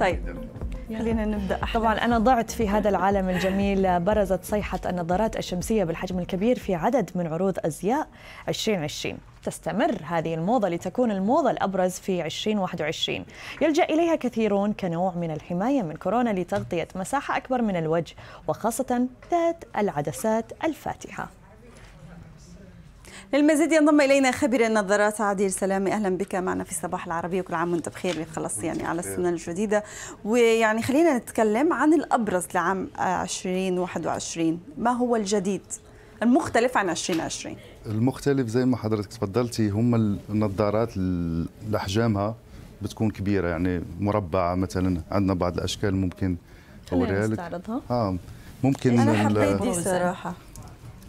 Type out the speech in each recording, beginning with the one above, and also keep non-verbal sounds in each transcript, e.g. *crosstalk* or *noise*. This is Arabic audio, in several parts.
طيب خلينا نبدا طبعا انا ضعت في هذا العالم الجميل برزت صيحه النظارات الشمسيه بالحجم الكبير في عدد من عروض ازياء 2020 تستمر هذه الموضة لتكون الموضة الأبرز في 2021 يلجأ إليها كثيرون كنوع من الحماية من كورونا لتغطية مساحة أكبر من الوجه وخاصة ذات العدسات الفاتحة للمزيد ينضم الينا خبير النظارات عادل سلامي اهلا بك معنا في صباح العربي وكل عام وانت بخير خلص يعني على السنه الجديده ويعني خلينا نتكلم عن الابرز لعام 2021 ما هو الجديد المختلف عن 2020 المختلف زي ما حضرتك تفضلتي هم النظارات الاحجامها بتكون كبيره يعني مربعه مثلا عندنا بعض الاشكال ممكن اوريها لك اه ممكن انا حبيت دي صراحه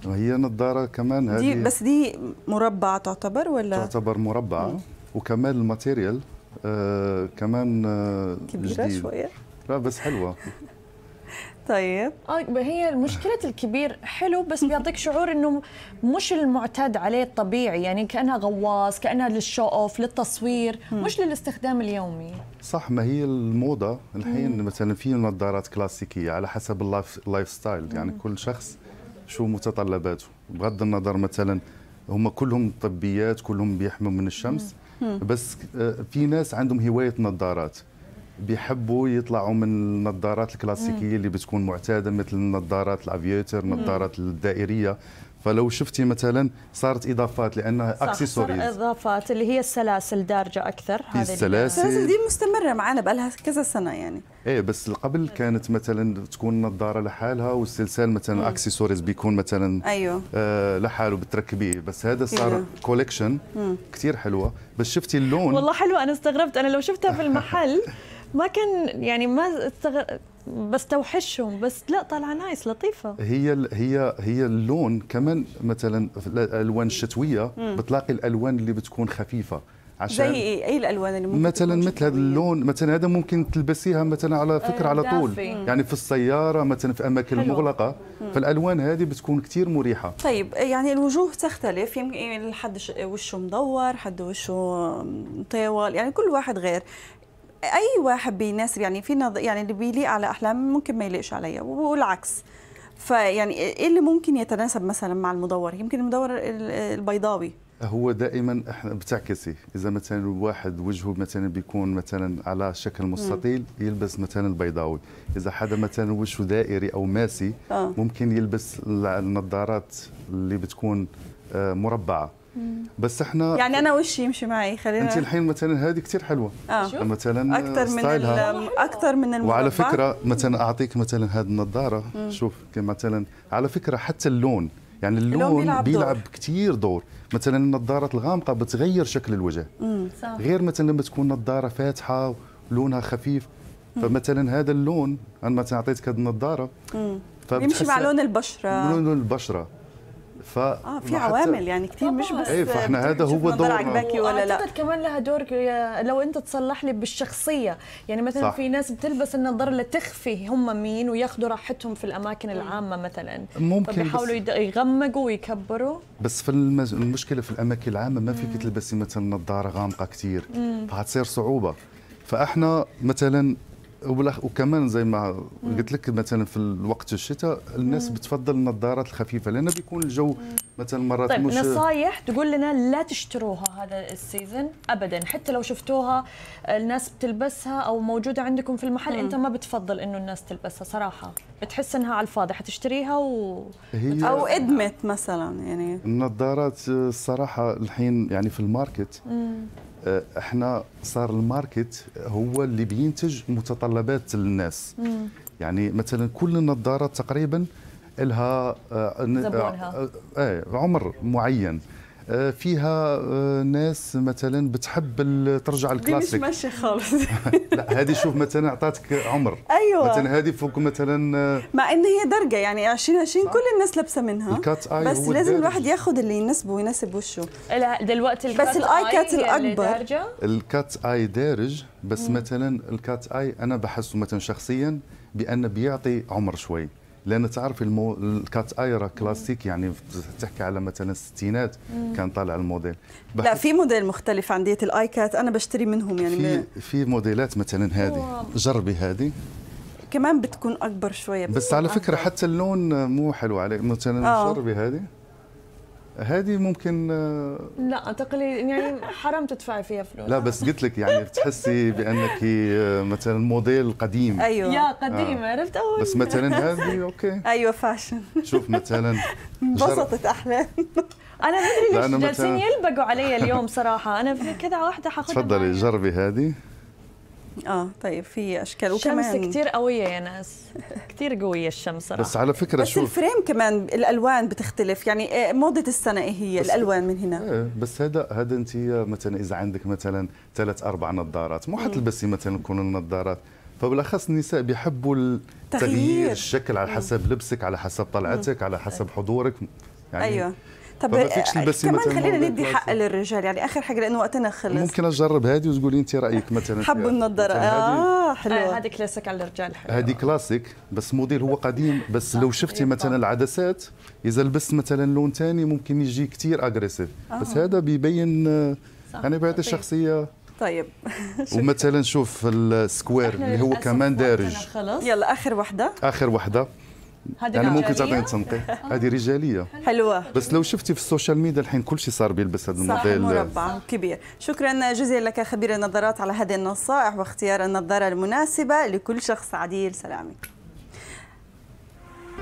وهي نظاره كمان هذه دي بس دي مربع تعتبر ولا تعتبر مربع مم. وكمان الماتيريال آه كمان آه كبيره جديد. شويه لا بس حلوه *laughs* طيب اه هي مشكلة الكبير حلو بس بيعطيك شعور انه مش المعتاد عليه الطبيعي يعني كانها غواص كانها للشو اوف للتصوير مش للاستخدام اليومي صح ما هي الموضة الحين مثلا في نظارات كلاسيكية على حسب اللايف ستايل يعني كل شخص شو متطلباته بغض النظر مثلا هم كلهم طبيات كلهم بيحموا من الشمس بس آه، في ناس عندهم هوايه نظارات بيحبوا يطلعوا من النظارات الكلاسيكيه اللي بتكون معتاده مثل النظارات الافيوتر النظارات الدائريه فلو شفتي مثلا صارت اضافات لانها اكسسوارز اضافات اللي هي السلاسل دارجه اكثر هذه السلاسل السلاسل دي مستمره معنا بقى لها كذا سنه يعني ايه بس قبل إيه. كانت مثلا تكون نظاره لحالها والسلسال مثلا اكسسوارز إيه. بيكون مثلا ايوه آه لحاله بتركبيه بس هذا صار كوليكشن إيه. كثير حلوه بس شفتي اللون والله حلوه انا استغربت انا لو شفتها في المحل *laughs* ما كان يعني ما استغربت بس توحشهم بس لا طالعه نايس لطيفه هي هي هي اللون كمان مثلا الالوان الشتويه مم. بتلاقي الالوان اللي بتكون خفيفه عشان زي اي إيه الالوان اللي ممكن مثلا مثل هذا اللون مثلا هذا ممكن تلبسيها مثلا على فكره على طول إيه، يعني في السياره مثلا في اماكن حلو. مغلقه فالالوان هذه بتكون كثير مريحه طيب يعني الوجوه تختلف يمكن حد وشه مدور حد وشه طوال يعني كل واحد غير اي واحد بيناسب يعني في نظ... يعني اللي بيليق على احلام ممكن ما يليقش عليا والعكس فيعني ايه اللي ممكن يتناسب مثلا مع المدور يمكن المدور البيضاوي هو دائما احنا بتعكسي اذا مثلا واحد وجهه مثلا بيكون مثلا على شكل مستطيل يلبس مثلا البيضاوي اذا حدا مثلا وجهه دائري او ماسي آه. ممكن يلبس النظارات اللي بتكون آه، مربعه بس احنا يعني انا وشي يمشي معي خلينا انت الحين مثلا هذه كثير حلوه آه. مثلا اكثر من اكثر من المربع. وعلى فكره مثلا اعطيك مثلا هذه النظاره مم. شوف مثلا على فكره حتى اللون يعني اللون, اللون بيلعب, بيلعب دور. كتير دور مثلا النظارة الغامقه بتغير شكل الوجه مم. صح. غير مثلا لما تكون نظاره فاتحه لونها خفيف مم. فمثلا هذا اللون انا مثلا اعطيتك هذه النظاره يمشي مع لون البشره لون البشره ف اه في عوامل يعني كثير مش آه، بس ايه فاحنا هذا هو دور ولا لا اعتقد كمان لها دور لو انت تصلح لي بالشخصيه يعني مثلا صح. في ناس بتلبس النظاره لتخفي هم مين وياخذوا راحتهم في الاماكن إيه. العامه مثلا ممكن فبيحاولوا يغمقوا ويكبروا بس في المز... المشكله في الاماكن العامه ما فيك تلبسي مثلا نظاره غامقه كثير فحتصير صعوبه فاحنا مثلا وكمان زي ما قلت لك مثلا في الوقت الشتاء الناس مم. بتفضل النظارات الخفيفه لان بيكون الجو مثلا مرات طيب مش نصايح تقول لنا لا تشتروها هذا السيزون ابدا حتى لو شفتوها الناس بتلبسها او موجوده عندكم في المحل مم. انت ما بتفضل انه الناس تلبسها صراحه بتحس انها على الفاضي حتشتريها و او ادمت مثلا يعني النظارات الصراحه الحين يعني في الماركت مم. آه، احنا صار الماركت هو اللي بينتج متطلبات للناس مم. يعني مثلا كل النظارات تقريبا لها آه, آه،, آه, آه عمر معين آه، فيها آه، ناس مثلا بتحب ترجع الكلاسيك مش ماشي خالص *laughs* لا هذه شوف مثلا عطاتك عمر ايوه مثلا هذه فوق مثلا آه، مع ان هي درجه يعني 2020 كل الناس لابسه منها الكات آي بس لازم الواحد ياخذ اللي يناسبه ويناسب وشه لا دلوقتي الكات بس الاي كات الاكبر الكات اي دارج بس مم. مثلا الكات اي انا بحسه مثلا شخصيا بان بيعطي عمر شوي لان تعرف المو... الكات ايرا كلاسيك يعني تحكي على مثلا الستينات كان طالع الموديل بح... لا في موديل مختلف عن ديت الاي كات انا بشتري منهم يعني في في موديلات مثلا هذه جربي هذه كمان بتكون اكبر شويه بس على فكره أكبر. حتى اللون مو حلو عليك مثلا آه. جربي هذه هذه ممكن آه، لا تقلي يعني حرام تدفعي فيها فلوس لا بس قلت لك يعني بتحسي بانك آه، مثلا موديل قديم ايوه يا قديم آه. عرفت اول بس مثلا هذه اوكي ايوه فاشن شوف مثلا *laughs* انبسطت احلام انا مدري ليش جالسين يلبقوا علي اليوم صراحه انا في كذا واحده حاخذها تفضلي جربي هذه اه طيب في اشكال وكمان الشمس كثير قويه يا ناس كثير قويه الشمس صراحه بس على فكره بس شوف الفريم كمان الالوان بتختلف يعني آه، موضه السنه ايه هي الالوان من هنا ايه بس هذا هذا انت مثلا اذا عندك مثلا ثلاث اربع نظارات مو حتلبسي مثلا يكون النظارات فبالاخص النساء بيحبوا تغيير الشكل على حسب لبسك على حسب طلعتك على حسب حضورك يعني ايوه طب آه، كمان خلينا ندي حق للرجال يعني اخر حاجه لانه وقتنا خلص ممكن اجرب هذه وتقولي انت رايك *laughs* مثلا حب النظاره اه حلو آه، هذه كلاسيك على الرجال حلو هذه كلاسيك بس موديل هو قديم بس لو شفتي أيوة، مثلا العدسات اذا لبست مثلا لون ثاني ممكن يجي كثير اجريسيف آه. بس هذا بيبين يعني بعد طيب. الشخصيه طيب *laughs* ومثلا شوف السكوير اللي هو كمان دارج يلا اخر واحده اخر واحده يعني ممكن تعطيني تنقي *laughs* هذه رجاليه حلوه بس لو شفتي في السوشيال ميديا الحين كل شيء صار بيلبس هذا الموديل مربع كبير شكرا جزيلا لك خبير النظارات على هذه النصائح واختيار النظاره المناسبه لكل شخص عديل سلامي